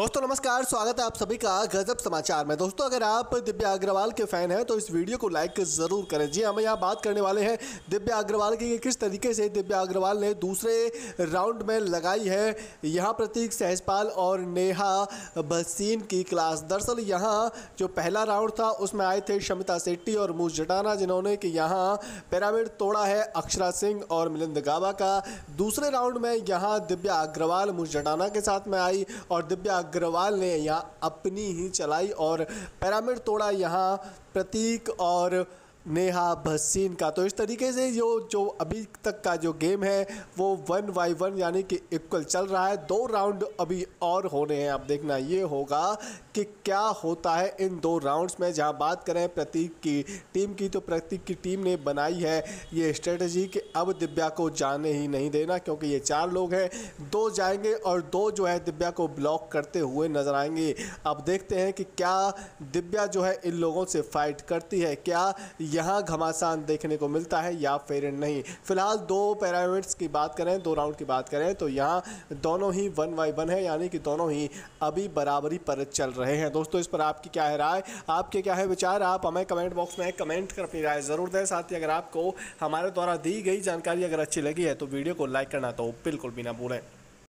दोस्तों नमस्कार स्वागत है आप सभी का गजब समाचार में दोस्तों अगर आप दिव्या अग्रवाल के फैन हैं तो इस वीडियो को लाइक ज़रूर करें जी हाँ, हम यहाँ बात करने वाले हैं दिव्या अग्रवाल की किस तरीके से दिव्या अग्रवाल ने दूसरे राउंड में लगाई है यहाँ प्रतीक सहजपाल और नेहा भसीन की क्लास दरअसल यहाँ जो पहला राउंड था उसमें आए थे शमिता सेट्टी और मूस जटाना जिन्होंने कि यहाँ पैरामिड तोड़ा है अक्षरा सिंह और मिलिंद गाबा का दूसरे राउंड में यहाँ दिव्या अग्रवाल मूस जटाना के साथ में आई और दिव्या अग्रवाल ने यहाँ अपनी ही चलाई और पैरामिड तोड़ा यहाँ प्रतीक और नेहा भसीन का तो इस तरीके से जो जो अभी तक का जो गेम है वो वन बाई वन यानी कि इक्वल चल रहा है दो राउंड अभी और होने हैं आप देखना ये होगा कि क्या होता है इन दो राउंड्स में जहां बात करें प्रतीक की टीम की तो प्रतीक की टीम ने बनाई है ये स्ट्रेटजी कि अब दिव्या को जाने ही नहीं देना क्योंकि ये चार लोग हैं दो जाएंगे और दो जो है दिव्या को ब्लॉक करते हुए नज़र आएंगे अब देखते हैं कि क्या दिव्या जो है इन लोगों से फाइट करती है क्या यहाँ घमासान देखने को मिलता है या फिर नहीं फिलहाल दो पैरामिड्स की बात करें दो राउंड की बात करें तो यहाँ दोनों ही वन बाई वन है यानी कि दोनों ही अभी बराबरी पर चल रहे हैं दोस्तों इस पर आपकी क्या है राय आपके क्या है विचार आप हमें कमेंट बॉक्स में कमेंट कर अपनी राय ज़रूर दें साथ ही अगर आपको हमारे द्वारा दी गई जानकारी अगर अच्छी लगी है तो वीडियो को लाइक करना तो बिल्कुल भी ना भूलें